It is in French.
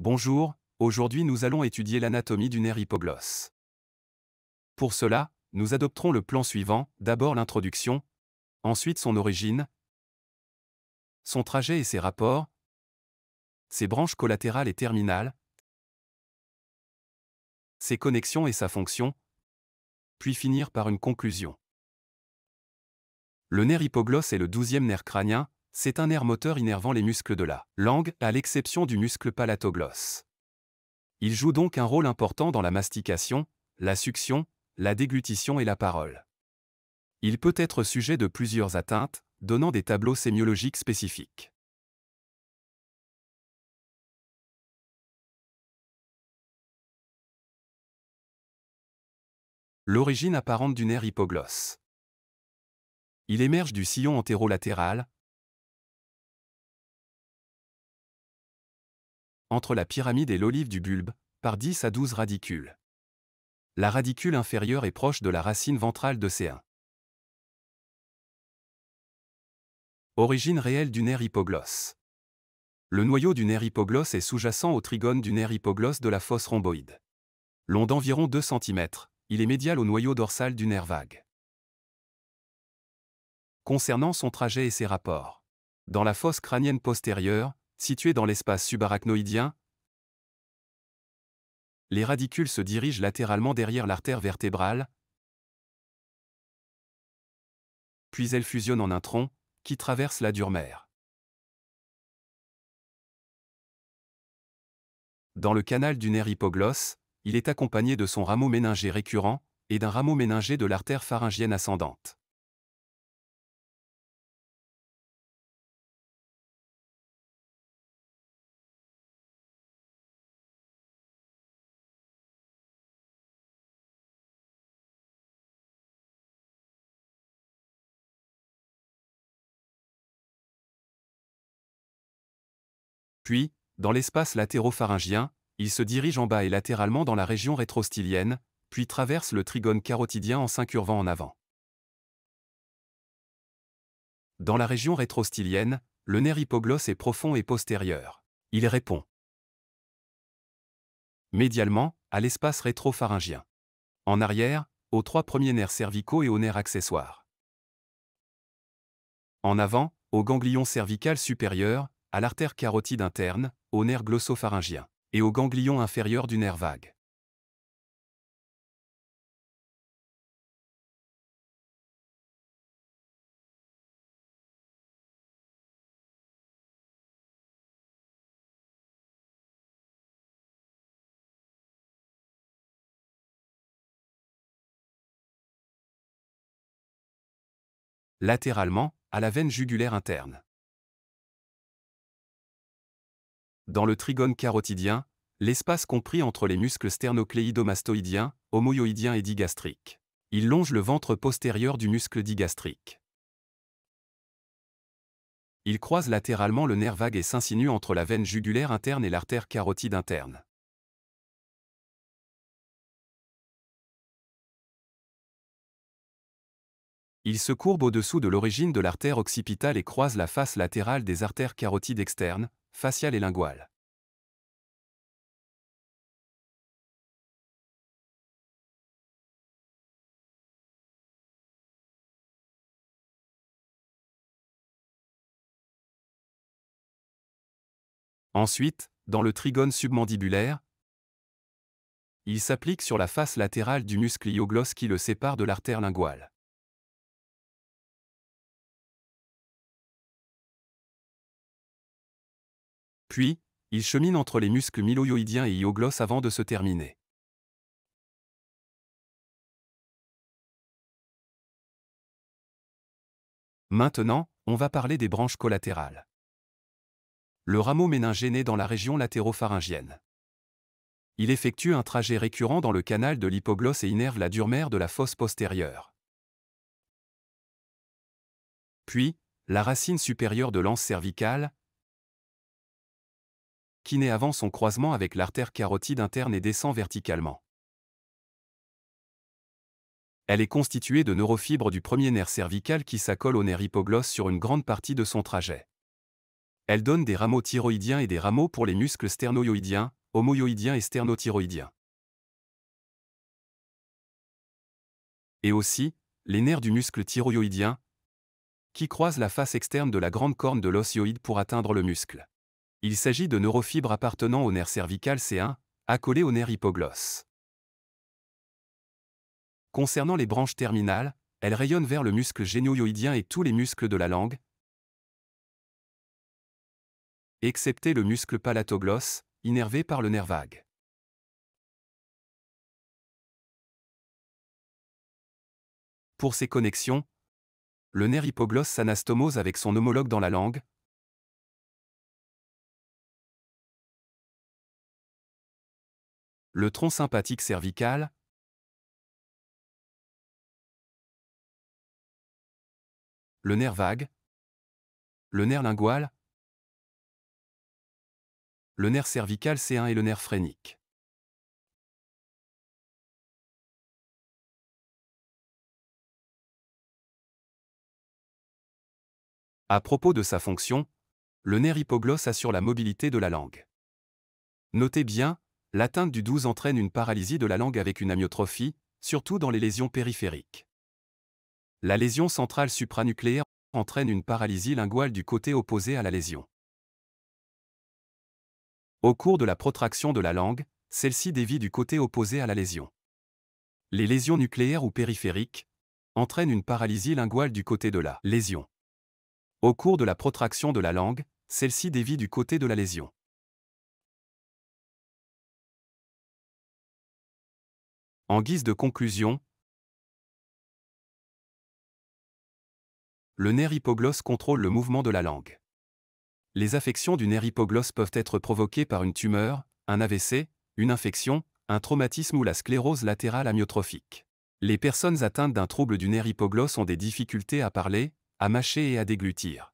Bonjour, aujourd'hui nous allons étudier l'anatomie du nerf hypoglosse. Pour cela, nous adopterons le plan suivant, d'abord l'introduction, ensuite son origine, son trajet et ses rapports, ses branches collatérales et terminales, ses connexions et sa fonction, puis finir par une conclusion. Le nerf hypoglosse est le douzième nerf crânien, c'est un nerf moteur innervant les muscles de la langue, à l'exception du muscle palatoglosse. Il joue donc un rôle important dans la mastication, la succion, la déglutition et la parole. Il peut être sujet de plusieurs atteintes, donnant des tableaux sémiologiques spécifiques. L'origine apparente du nerf hypoglosse. Il émerge du sillon antéro entre la pyramide et l'olive du bulbe, par 10 à 12 radicules. La radicule inférieure est proche de la racine ventrale de C1. Origine réelle du nerf hypoglosse. Le noyau du nerf hypoglosse est sous-jacent au trigone du nerf hypoglosse de la fosse rhomboïde. Long d'environ 2 cm, il est médial au noyau dorsal du nerf vague. Concernant son trajet et ses rapports. Dans la fosse crânienne postérieure, situé dans l'espace subarachnoïdien, les radicules se dirigent latéralement derrière l'artère vertébrale, puis elles fusionnent en un tronc qui traverse la dure mère. Dans le canal du nerf hypoglosse, il est accompagné de son rameau méningé récurrent et d'un rameau méningé de l'artère pharyngienne ascendante. Puis, dans l'espace latéropharyngien, il se dirige en bas et latéralement dans la région rétrostylienne, puis traverse le trigone carotidien en s'incurvant en avant. Dans la région rétrostylienne, le nerf hypoglosse est profond et postérieur. Il répond médialement à l'espace rétropharyngien. En arrière, aux trois premiers nerfs cervicaux et aux nerfs accessoires. En avant, au ganglion cervical supérieur, à l'artère carotide interne, au nerf glossopharyngien et au ganglion inférieur du nerf vague. Latéralement, à la veine jugulaire interne. dans le trigone carotidien, l'espace compris entre les muscles sternocléidomastoïdiens, homoyoïdiens et digastriques. Il longe le ventre postérieur du muscle digastrique. Il croise latéralement le nerf vague et s'insinue entre la veine jugulaire interne et l'artère carotide interne. Il se courbe au-dessous de l'origine de l'artère occipitale et croise la face latérale des artères carotides externes, facial et linguale. Ensuite, dans le trigone submandibulaire, il s'applique sur la face latérale du muscle iogloss qui le sépare de l'artère linguale. Puis, il chemine entre les muscles myloïdiens et iogloss avant de se terminer. Maintenant, on va parler des branches collatérales. Le rameau méningé naît dans la région latéropharyngienne. Il effectue un trajet récurrent dans le canal de l'hypoglosse et innerve la durmère de la fosse postérieure. Puis, la racine supérieure de l'anse cervicale, qui naît avant son croisement avec l'artère carotide interne et descend verticalement. Elle est constituée de neurofibres du premier nerf cervical qui s'accolent au nerf hypoglosse sur une grande partie de son trajet. Elle donne des rameaux thyroïdiens et des rameaux pour les muscles sternoyoïdiens, homoyoïdiens et sternothyroïdiens. Et aussi, les nerfs du muscle thyroïdien, qui croisent la face externe de la grande corne de l'osioïde pour atteindre le muscle. Il s'agit de neurofibres appartenant au nerf cervical C1, accolées au nerf hypoglosse. Concernant les branches terminales, elles rayonnent vers le muscle génioïdien et tous les muscles de la langue, excepté le muscle palatogloss, innervé par le nerf vague. Pour ces connexions, le nerf hypoglosse s'anastomose avec son homologue dans la langue, le tronc sympathique cervical, le nerf vague, le nerf lingual, le nerf cervical C1 et le nerf phrénique. À propos de sa fonction, le nerf hypoglosse assure la mobilité de la langue. Notez bien, l'atteinte du 12 entraîne une paralysie de la langue avec une amyotrophie, surtout dans les lésions périphériques. La lésion centrale supranucléaire entraîne une paralysie linguale du côté opposé à la lésion. Au cours de la protraction de la langue, celle-ci dévie du côté opposé à la lésion. Les lésions nucléaires ou périphériques entraînent une paralysie linguale du côté de la lésion. Au cours de la protraction de la langue, celle-ci dévie du côté de la lésion. En guise de conclusion, le nerf hypoglosse contrôle le mouvement de la langue. Les affections du nerf hypoglosse peuvent être provoquées par une tumeur, un AVC, une infection, un traumatisme ou la sclérose latérale amyotrophique. Les personnes atteintes d'un trouble du nerf hypoglosse ont des difficultés à parler, à mâcher et à déglutir.